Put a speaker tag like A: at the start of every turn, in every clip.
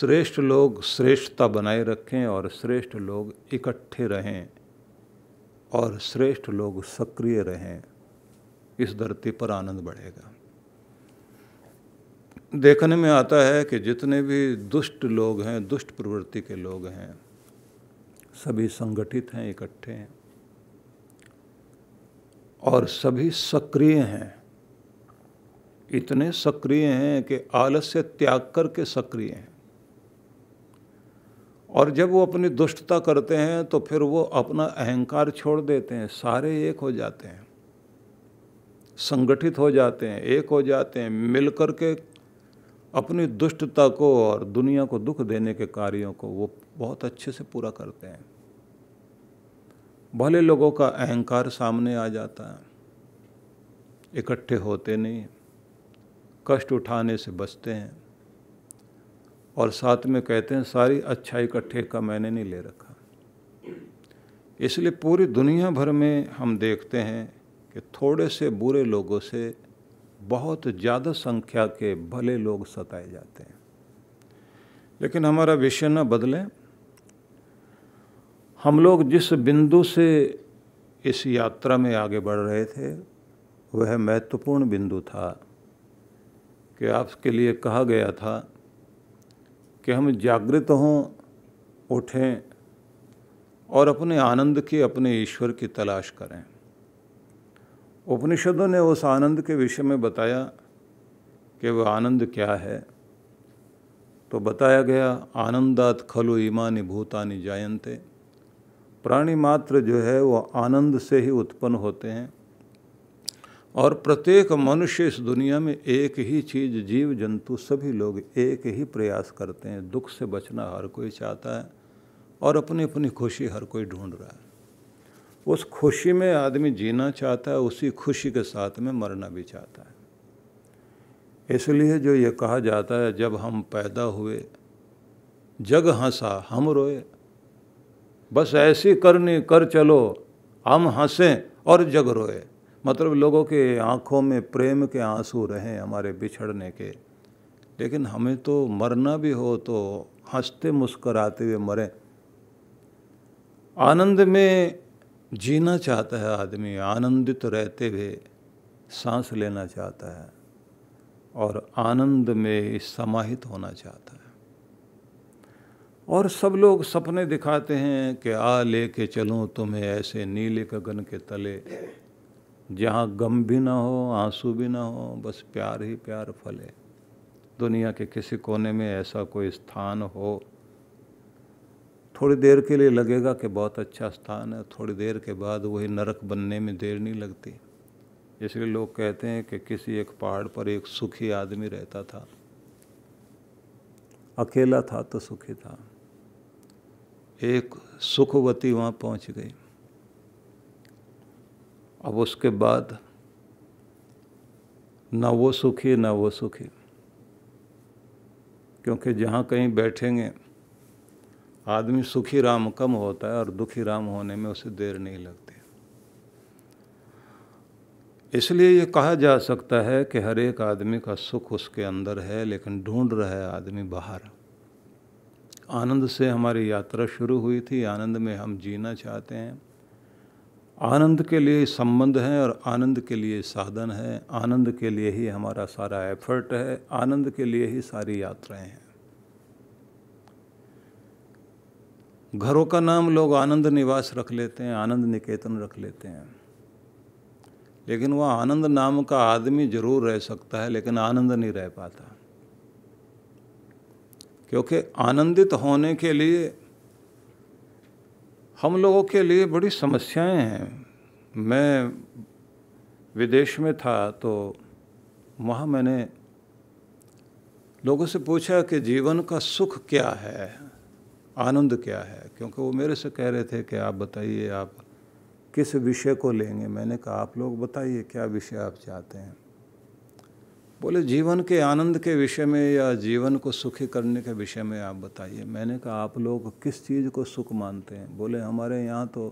A: श्रेष्ठ लोग श्रेष्ठता बनाए रखें और श्रेष्ठ लोग इकट्ठे रहें और श्रेष्ठ लोग सक्रिय रहें इस धरती पर आनंद बढ़ेगा देखने में आता है कि जितने भी दुष्ट लोग हैं दुष्ट प्रवृत्ति के लोग हैं सभी संगठित हैं इकट्ठे हैं और सभी सक्रिय हैं इतने सक्रिय हैं कि आलस्य त्याग करके सक्रिय हैं और जब वो अपनी दुष्टता करते हैं तो फिर वो अपना अहंकार छोड़ देते हैं सारे एक हो जाते हैं संगठित हो जाते हैं एक हो जाते हैं मिलकर के अपनी दुष्टता को और दुनिया को दुख देने के कार्यों को वो बहुत अच्छे से पूरा करते हैं भले लोगों का अहंकार सामने आ जाता है इकट्ठे होते नहीं कष्ट उठाने से बचते हैं और साथ में कहते हैं सारी अच्छाई का मैंने नहीं ले रखा इसलिए पूरी दुनिया भर में हम देखते हैं कि थोड़े से बुरे लोगों से बहुत ज़्यादा संख्या के भले लोग सताए जाते हैं लेकिन हमारा विषय न बदलें हम लोग जिस बिंदु से इस यात्रा में आगे बढ़ रहे थे वह महत्वपूर्ण बिंदु था कि आपके लिए कहा गया था कि हम जागृत हों उठें और अपने आनंद की अपने ईश्वर की तलाश करें उपनिषदों ने उस आनंद के विषय में बताया कि वह आनंद क्या है तो बताया गया आनंदात खलु ईमानी भूतानी जायंते प्राणी मात्र जो है वो आनंद से ही उत्पन्न होते हैं और प्रत्येक मनुष्य इस दुनिया में एक ही चीज़ जीव जंतु सभी लोग एक ही प्रयास करते हैं दुख से बचना हर कोई चाहता है और अपनी अपनी खुशी हर कोई ढूंढ रहा है उस खुशी में आदमी जीना चाहता है उसी खुशी के साथ में मरना भी चाहता है इसलिए जो ये कहा जाता है जब हम पैदा हुए जग हंसा हम रोए बस ऐसी करनी कर चलो हम हंसें और जग रोए मतलब लोगों के आँखों में प्रेम के आंसू रहें हमारे बिछड़ने के लेकिन हमें तो मरना भी हो तो हंसते मुस्कराते हुए मरें आनंद में जीना चाहता है आदमी आनंदित रहते हुए सांस लेना चाहता है और आनंद में समाहित होना चाहता है और सब लोग सपने दिखाते हैं कि आ ले के चलूँ तुम्हें ऐसे नीले गगन के तले जहाँ गम भी ना हो आंसू भी ना हो बस प्यार ही प्यार फले दुनिया के किसी कोने में ऐसा कोई स्थान हो थोड़ी देर के लिए लगेगा कि बहुत अच्छा स्थान है थोड़ी देर के बाद वही नरक बनने में देर नहीं लगती इसलिए लोग कहते हैं कि किसी एक पहाड़ पर एक सुखी आदमी रहता था अकेला था तो सुखी था एक सुखवती वहाँ पहुँच गई अब उसके बाद ना वो सुखी ना वो सुखी क्योंकि जहाँ कहीं बैठेंगे आदमी सुखी राम कम होता है और दुखी राम होने में उसे देर नहीं लगती इसलिए ये कहा जा सकता है कि हर एक आदमी का सुख उसके अंदर है लेकिन ढूंढ रहा है आदमी बाहर आनंद से हमारी यात्रा शुरू हुई थी आनंद में हम जीना चाहते हैं आनंद के लिए संबंध है और आनंद के लिए साधन है आनंद के लिए ही हमारा सारा एफर्ट है आनंद के लिए ही सारी यात्राएं हैं घरों का नाम लोग आनंद निवास रख लेते हैं आनंद निकेतन रख लेते हैं लेकिन वह आनंद नाम का आदमी जरूर रह सकता है लेकिन आनंद नहीं रह पाता क्योंकि आनंदित होने के लिए हम लोगों के लिए बड़ी समस्याएं हैं मैं विदेश में था तो वहाँ मैंने लोगों से पूछा कि जीवन का सुख क्या है आनंद क्या है क्योंकि वो मेरे से कह रहे थे कि आप बताइए आप किस विषय को लेंगे मैंने कहा आप लोग बताइए क्या विषय आप चाहते हैं बोले जीवन के आनंद के विषय में या जीवन को सुखी करने के विषय में आप बताइए मैंने कहा आप लोग किस चीज़ को सुख मानते हैं बोले हमारे यहाँ तो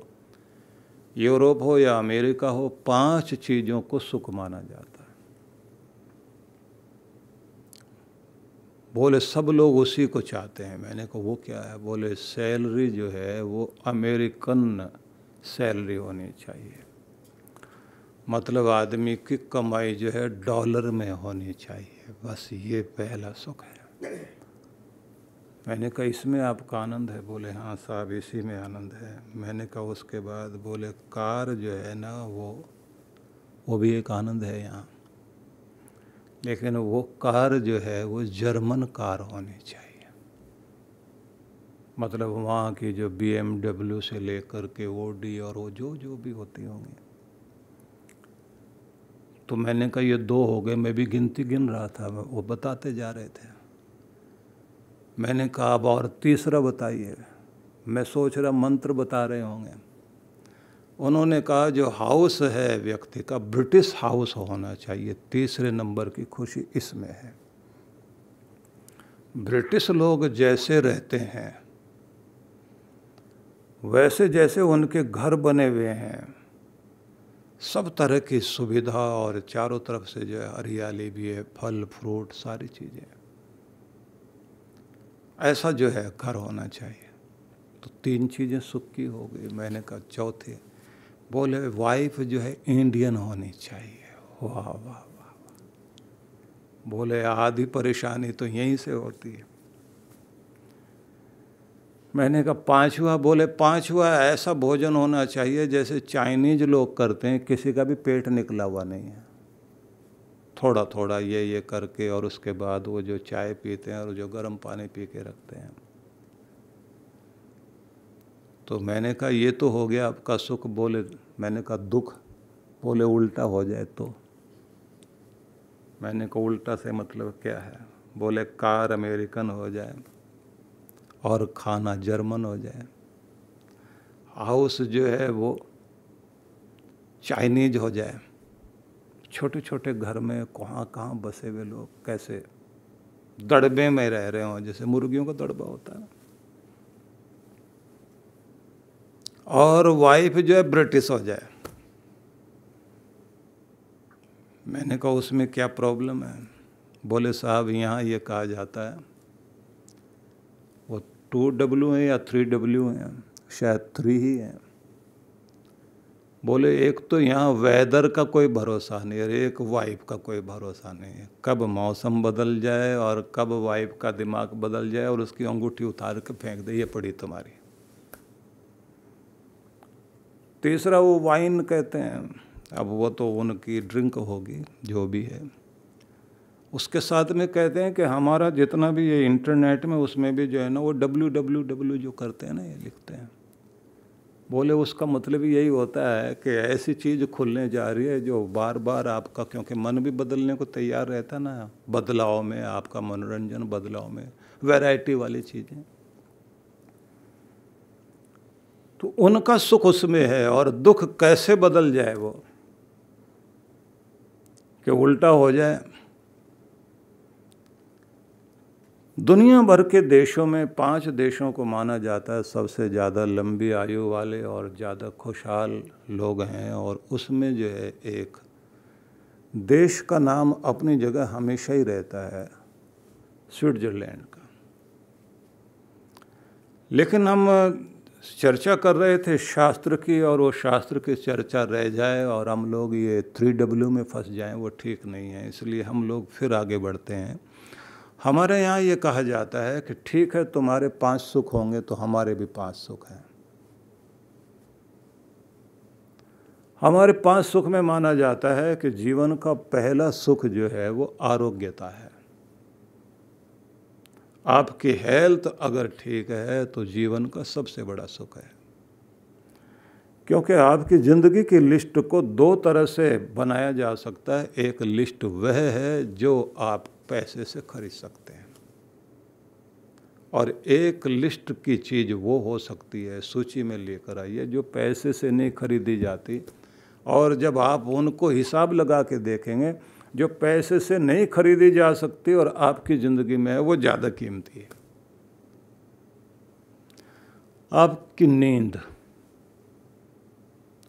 A: यूरोप हो या अमेरिका हो पांच चीज़ों को सुख माना जाता है बोले सब लोग उसी को चाहते हैं मैंने कहा वो क्या है बोले सैलरी जो है वो अमेरिकन सैलरी होनी चाहिए मतलब आदमी की कमाई जो है डॉलर में होनी चाहिए बस ये पहला सुख है मैंने कहा इसमें आपका आनंद है बोले हाँ साहब इसी में आनंद है मैंने कहा उसके बाद बोले कार जो है ना वो वो भी एक आनंद है यहाँ लेकिन वो कार जो है वो जर्मन कार होनी चाहिए मतलब वहाँ की जो बी से लेकर के ओ और वो जो जो भी होती होंगी तो मैंने कहा ये दो हो गए मैं भी गिनती गिन रहा था वो बताते जा रहे थे मैंने कहा अब और तीसरा बताइए मैं सोच रहा मंत्र बता रहे होंगे उन्होंने कहा जो हाउस है व्यक्ति का ब्रिटिश हाउस होना चाहिए तीसरे नंबर की खुशी इसमें है ब्रिटिश लोग जैसे रहते हैं वैसे जैसे उनके घर बने हुए हैं सब तरह की सुविधा और चारों तरफ से जो है हरियाली भी है फल फ्रूट सारी चीज़ें ऐसा जो है घर होना चाहिए तो तीन चीज़ें सुख की हो गई मैंने कहा चौथी बोले वाइफ जो है इंडियन होनी चाहिए वाह वाह वाह वाह बोले आधी परेशानी तो यहीं से होती है मैंने कहा पाँच हुआ बोले पाँच हुआ ऐसा भोजन होना चाहिए जैसे चाइनीज लोग करते हैं किसी का भी पेट निकला हुआ नहीं है थोड़ा थोड़ा ये ये करके और उसके बाद वो जो चाय पीते हैं और जो गर्म पानी पी के रखते हैं तो मैंने कहा ये तो हो गया आपका सुख बोले मैंने कहा दुख बोले उल्टा हो जाए तो मैंने कहा उल्टा से मतलब क्या है बोले कार अमेरिकन हो जाए और खाना जर्मन हो जाए हाउस जो है वो चाइनीज हो जाए छोटे छोटे घर में कहाँ कहाँ बसे हुए लोग कैसे दड़बे में रह रहे हों जैसे मुर्गियों का दड़बा होता है और वाइफ जो है ब्रिटिश हो जाए मैंने कहा उसमें क्या प्रॉब्लम है बोले साहब यहाँ ये कहा जाता है टू डब्ल्यू हैं या थ्री डब्ल्यू हैं शायद थ्री ही हैं बोले एक तो यहाँ वेदर का कोई भरोसा नहीं है एक वाइफ का कोई भरोसा नहीं है कब मौसम बदल जाए और कब वाइफ का दिमाग बदल जाए और उसकी अंगूठी उतार के फेंक दे ये पड़ी तुम्हारी तीसरा वो वाइन कहते हैं अब वो तो उनकी ड्रिंक होगी जो भी है उसके साथ में कहते हैं कि हमारा जितना भी ये इंटरनेट में उसमें भी जो है ना वो डब्ल्यू डब्ल्यू डब्ल्यू जो करते हैं ना ये लिखते हैं बोले उसका मतलब यही होता है कि ऐसी चीज़ खुलने जा रही है जो बार बार आपका क्योंकि मन भी बदलने को तैयार रहता है ना बदलाव में आपका मनोरंजन बदलाव में वैरायटी वाली चीज़ें तो उनका सुख उसमें है और दुख कैसे बदल जाए वो कि उल्टा हो जाए दुनिया भर के देशों में पांच देशों को माना जाता है सबसे ज़्यादा लंबी आयु वाले और ज़्यादा खुशहाल लोग हैं और उसमें जो है एक देश का नाम अपनी जगह हमेशा ही रहता है स्विट्ज़रलैंड का लेकिन हम चर्चा कर रहे थे शास्त्र की और वो शास्त्र की चर्चा रह जाए और हम लोग ये थ्री डब्ल्यू में फंस जाएं वो ठीक नहीं है इसलिए हम लोग फिर आगे बढ़ते हैं हमारे यहाँ ये कहा जाता है कि ठीक है तुम्हारे पांच सुख होंगे तो हमारे भी पांच सुख हैं हमारे पांच सुख में माना जाता है कि जीवन का पहला सुख जो है वो आरोग्यता है आपकी हेल्थ अगर ठीक है तो जीवन का सबसे बड़ा सुख है क्योंकि आपकी ज़िंदगी की लिस्ट को दो तरह से बनाया जा सकता है एक लिस्ट वह है जो आप पैसे से खरीद सकते हैं और एक लिस्ट की चीज़ वो हो सकती है सूची में लेकर आइए जो पैसे से नहीं खरीदी जाती और जब आप उनको हिसाब लगा के देखेंगे जो पैसे से नहीं खरीदी जा सकती और आपकी ज़िंदगी में है वो ज़्यादा कीमती है आपकी नींद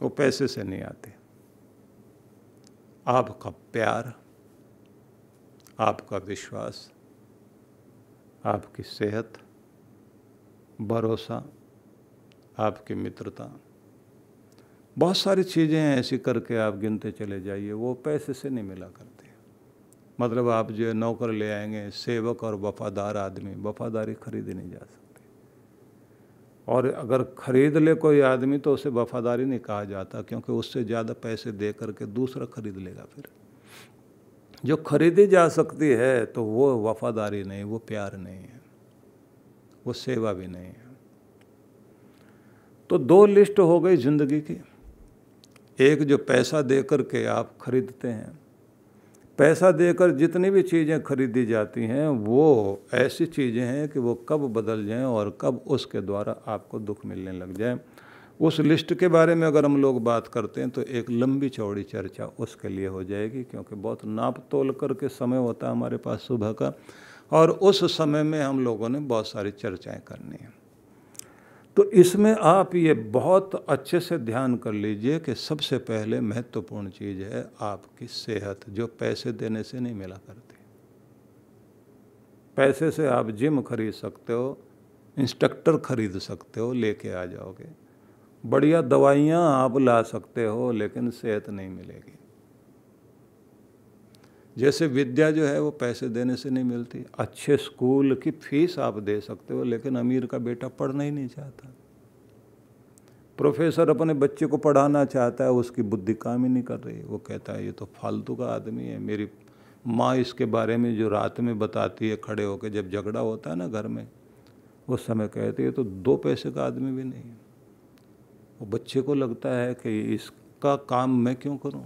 A: वो पैसे से नहीं आती आपका प्यार आपका विश्वास आपकी सेहत भरोसा आपकी मित्रता बहुत सारी चीज़ें हैं ऐसी करके आप गिनते चले जाइए वो पैसे से नहीं मिला करते मतलब आप जो नौकर ले आएंगे सेवक और वफादार आदमी वफादारी खरीदी नहीं जा सकती और अगर ख़रीद ले कोई आदमी तो उसे वफादारी नहीं कहा जाता क्योंकि उससे ज़्यादा पैसे दे करके दूसरा ख़रीद लेगा फिर जो खरीदी जा सकती है तो वो वफादारी नहीं वो प्यार नहीं है वो सेवा भी नहीं है तो दो लिस्ट हो गई जिंदगी की एक जो पैसा दे कर के आप खरीदते हैं पैसा देकर जितनी भी चीज़ें खरीदी जाती हैं वो ऐसी चीज़ें हैं कि वो कब बदल जाएं और कब उसके द्वारा आपको दुख मिलने लग जाए उस लिस्ट के बारे में अगर हम लोग बात करते हैं तो एक लंबी चौड़ी चर्चा उसके लिए हो जाएगी क्योंकि बहुत नाप तोल करके समय होता है हमारे पास सुबह का और उस समय में हम लोगों ने बहुत सारी चर्चाएं करनी है तो इसमें आप ये बहुत अच्छे से ध्यान कर लीजिए कि सबसे पहले महत्वपूर्ण चीज़ है आपकी सेहत जो पैसे देने से नहीं मिला करती पैसे से आप जिम खरीद सकते हो इंस्ट्रक्टर खरीद सकते हो लेके आ जाओगे बढ़िया दवाइयाँ आप ला सकते हो लेकिन सेहत नहीं मिलेगी जैसे विद्या जो है वो पैसे देने से नहीं मिलती अच्छे स्कूल की फीस आप दे सकते हो लेकिन अमीर का बेटा पढ़ना ही नहीं चाहता प्रोफेसर अपने बच्चे को पढ़ाना चाहता है उसकी बुद्धि काम ही नहीं कर रही वो कहता है ये तो फालतू का आदमी है मेरी माँ इसके बारे में जो रात में बताती है खड़े होकर जब झगड़ा होता है ना घर में उस समय कहती है तो दो पैसे का आदमी भी नहीं है वो बच्चे को लगता है कि इसका काम मैं क्यों करूं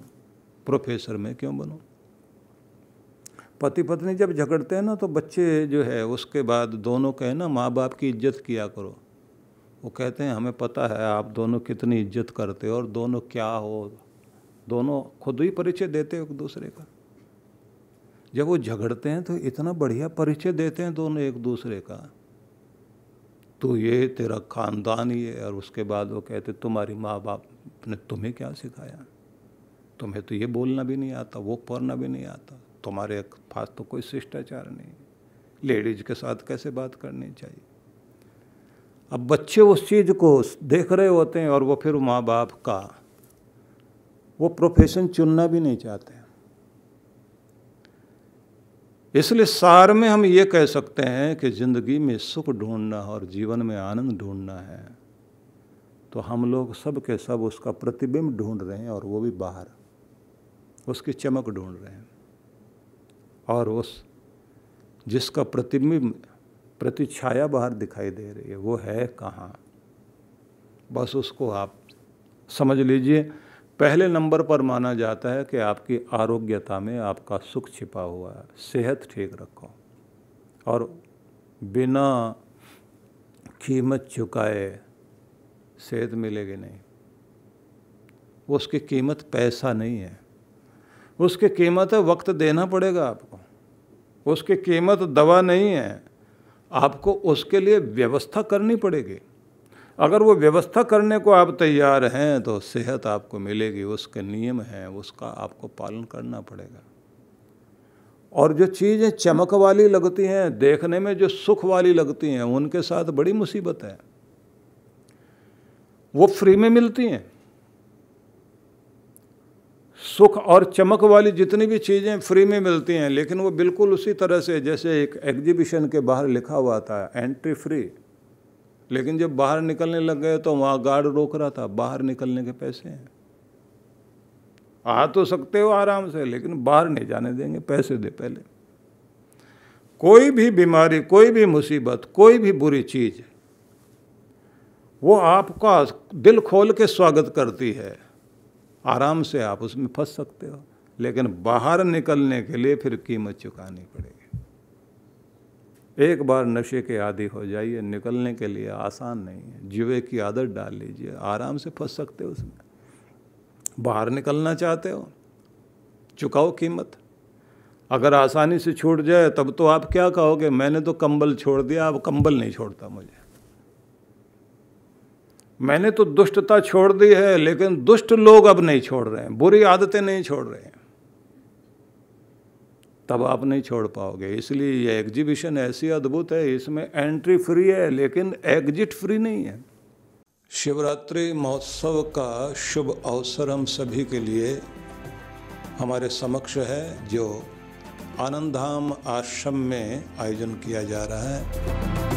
A: प्रोफेसर मैं क्यों बनूं पति पत्नी जब झगड़ते हैं ना तो बच्चे जो है उसके बाद दोनों कहे ना माँ बाप की इज्जत किया करो वो कहते हैं हमें पता है आप दोनों कितनी इज्जत करते हो और दोनों क्या हो दोनों खुद ही परिचय देते हो एक दूसरे का जब वो झगड़ते हैं तो इतना बढ़िया परिचय देते हैं दोनों एक दूसरे का तू ये तेरा खानदान ये और उसके बाद वो कहते तुम्हारी माँ बाप ने तुम्हें क्या सिखाया तुम्हें तो ये बोलना भी नहीं आता वो पढ़ना भी नहीं आता तुम्हारे पास तो कोई शिष्टाचार नहीं लेडीज के साथ कैसे बात करनी चाहिए अब बच्चे उस चीज़ को देख रहे होते हैं और वो फिर माँ बाप का वो प्रोफेशन चुनना भी नहीं चाहते इसलिए सार में हम ये कह सकते हैं कि ज़िंदगी में सुख ढूंढना और जीवन में आनंद ढूंढना है तो हम लोग सब के सब उसका प्रतिबिंब ढूंढ रहे हैं और वो भी बाहर उसकी चमक ढूंढ रहे हैं और उस जिसका प्रतिबिंब प्रतिछाया बाहर दिखाई दे रही है वो है कहाँ बस उसको आप समझ लीजिए पहले नंबर पर माना जाता है कि आपकी आरोग्यता में आपका सुख छिपा हुआ है सेहत ठीक रखो और बिना कीमत चुकाए सेहत मिलेगी नहीं उसकी कीमत पैसा नहीं है उसकी कीमत है वक्त देना पड़ेगा आपको उसकी कीमत दवा नहीं है आपको उसके लिए व्यवस्था करनी पड़ेगी अगर वो व्यवस्था करने को आप तैयार हैं तो सेहत आपको मिलेगी उसके नियम हैं उसका आपको पालन करना पड़ेगा और जो चीज़ें चमक वाली लगती हैं देखने में जो सुख वाली लगती हैं उनके साथ बड़ी मुसीबत है वो फ्री में मिलती हैं सुख और चमक वाली जितनी भी चीज़ें फ्री में मिलती हैं लेकिन वो बिल्कुल उसी तरह से जैसे एक एग्जीबिशन के बाहर लिखा हुआ था एंट्री फ्री लेकिन जब बाहर निकलने लग गए तो वहाँ गार्ड रोक रहा था बाहर निकलने के पैसे हैं आ तो सकते हो आराम से लेकिन बाहर नहीं जाने देंगे पैसे दे पहले कोई भी बीमारी कोई भी मुसीबत कोई भी बुरी चीज़ वो आपका दिल खोल के स्वागत करती है आराम से आप उसमें फंस सकते हो लेकिन बाहर निकलने के लिए फिर कीमत चुकानी पड़ेगी एक बार नशे के आदि हो जाइए निकलने के लिए आसान नहीं है जुए की आदत डाल लीजिए आराम से फंस सकते हो उसमें बाहर निकलना चाहते हो चुकाओ कीमत अगर आसानी से छूट जाए तब तो आप क्या कहोगे मैंने तो कंबल छोड़ दिया अब कंबल नहीं छोड़ता मुझे मैंने तो दुष्टता छोड़ दी है लेकिन दुष्ट लोग अब नहीं छोड़ रहे हैं बुरी आदतें नहीं छोड़ रहे हैं तब आप नहीं छोड़ पाओगे इसलिए ये एग्जीबिशन ऐसी अद्भुत है इसमें एंट्री फ्री है लेकिन एग्जिट फ्री नहीं है शिवरात्रि महोत्सव का शुभ अवसर हम सभी के लिए हमारे समक्ष है जो आनंदधाम आश्रम में आयोजन किया जा रहा है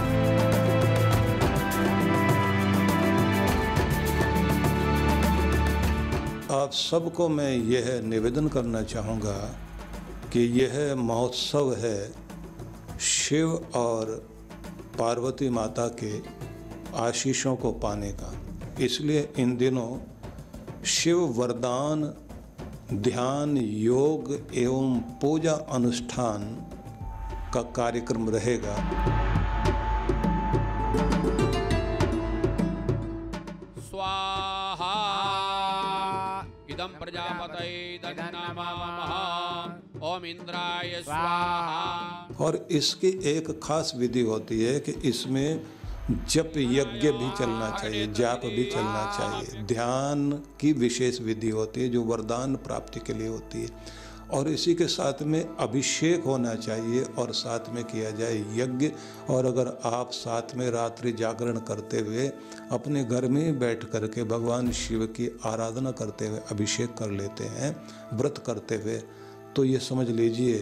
A: आप सबको मैं यह निवेदन करना चाहूँगा कि यह महोत्सव है शिव और पार्वती माता के आशीषों को पाने का इसलिए इन दिनों शिव वरदान ध्यान योग एवं पूजा अनुष्ठान का कार्यक्रम रहेगा
B: स्वाहा इदम प्रजापत ओम इंद्राय स्वाहा
A: और इसकी एक खास विधि होती है कि इसमें जप यज्ञ भी चलना चाहिए जाप भी तो चलना चाहिए ध्यान की विशेष विधि होती है जो वरदान प्राप्ति के लिए होती है और इसी के साथ में अभिषेक होना चाहिए और साथ में किया जाए यज्ञ और अगर आप साथ में रात्रि जागरण करते हुए अपने घर में बैठ कर के भगवान शिव की आराधना करते हुए अभिषेक कर लेते हैं व्रत करते हुए तो ये समझ लीजिए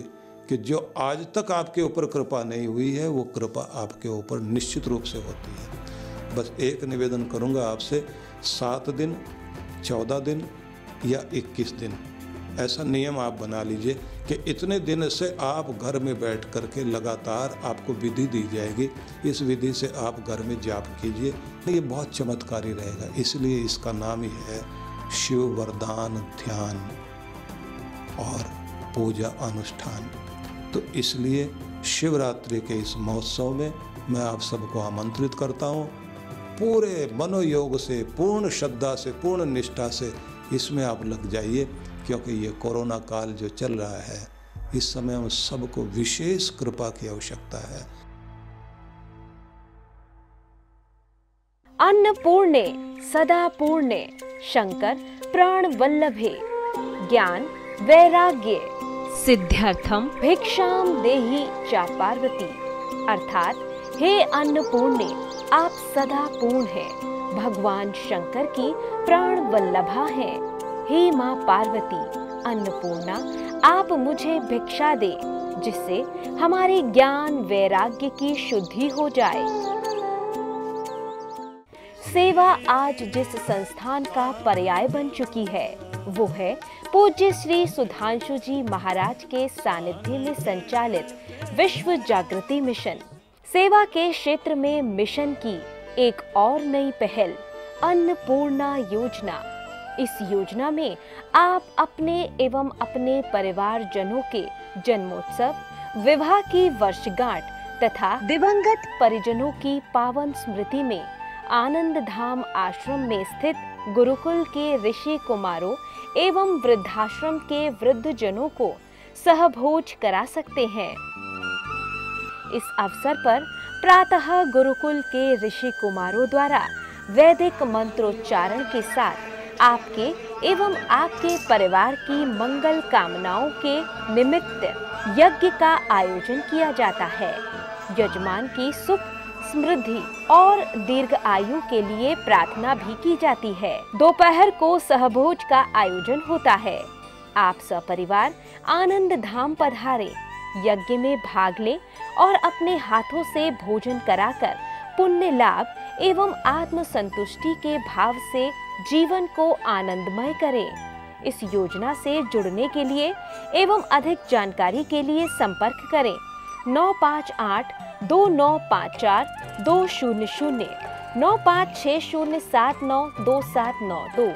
A: कि जो आज तक आपके ऊपर कृपा नहीं हुई है वो कृपा आपके ऊपर निश्चित रूप से होती है बस एक निवेदन करूँगा आपसे सात दिन चौदह दिन या इक्कीस दिन ऐसा नियम आप बना लीजिए कि इतने दिन से आप घर में बैठ कर के लगातार आपको विधि दी जाएगी इस विधि से आप घर में जाप कीजिए ये बहुत चमत्कारी रहेगा इसलिए इसका नाम ही है शिव वरदान ध्यान और पूजा अनुष्ठान तो इसलिए शिवरात्रि के इस महोत्सव में मैं आप सबको आमंत्रित करता हूँ पूरे मनोयोग से पूर्ण श्रद्धा से पूर्ण निष्ठा से इसमें आप लग जाइए क्योंकि ये कोरोना काल जो चल रहा है इस समय हम सबको विशेष कृपा की आवश्यकता है
B: अन्न पूर्णे सदा पूर्णे शंकर प्राण वल्लभे ज्ञान वैराग्य सिद्धार्थम भिक्षाम देही चा पार्वती अर्थात हे अन्नपूर्णे आप सदा पूर्ण हैं भगवान शंकर की प्राण वल्लभा है हे माँ पार्वती अन्नपूर्णा आप मुझे भिक्षा दे जिससे हमारे ज्ञान वैराग्य की शुद्धि हो जाए सेवा आज जिस संस्थान का पर्याय बन चुकी है वो है पूज्य श्री सुधांशु जी महाराज के सानिध्य में संचालित विश्व जागृति मिशन सेवा के क्षेत्र में मिशन की एक और नई पहल अन्नपूर्णा योजना इस योजना में आप अपने एवं अपने परिवार जनों के जन्मोत्सव विवाह की वर्षगांठ तथा दिवंगत परिजनों की पावन स्मृति में आनंद धाम आश्रम में स्थित गुरुकुल के ऋषि कुमारों एवं वृद्धाश्रम के वृद्ध जनों को सहभोज करा सकते हैं इस अवसर पर प्रातः गुरुकुल के ऋषि कुमारों द्वारा वैदिक मंत्रोच्चारण के साथ आपके एवं आपके परिवार की मंगल कामनाओं के निमित्त यज्ञ का आयोजन किया जाता है यजमान की सुख समृद्धि और दीर्घ आयु के लिए प्रार्थना भी की जाती है दोपहर को सहभोज का आयोजन होता है आप सपरिवार आनंद धाम पधारे यज्ञ में भाग ले और अपने हाथों से भोजन कराकर पुण्य लाभ एवं आत्म संतुष्टि के भाव से जीवन को आनंदमय करें इस योजना से जुड़ने के लिए एवं अधिक जानकारी के लिए संपर्क करें नौ पाँच आठ दो नौ पाँच चार दो शून्य शून्य नौ पाँच छः शून्य सात नौ दो सात नौ दो